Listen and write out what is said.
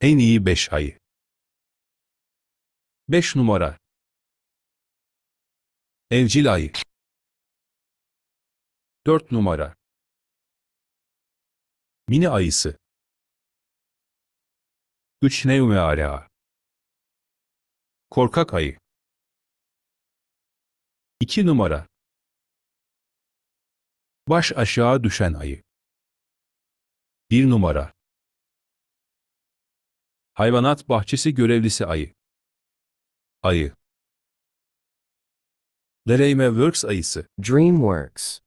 En iyi 5 ayı. 5 numara. Evcil ayı. 4 numara. Mini ayısı. 3 Neumearea. Korkak ayı. 2 numara. Baş aşağı düşen ayı. 1 numara. Hayvanat bahçesi görevlisi ayı. Ayı. Dereyme Works ayısı. DreamWorks.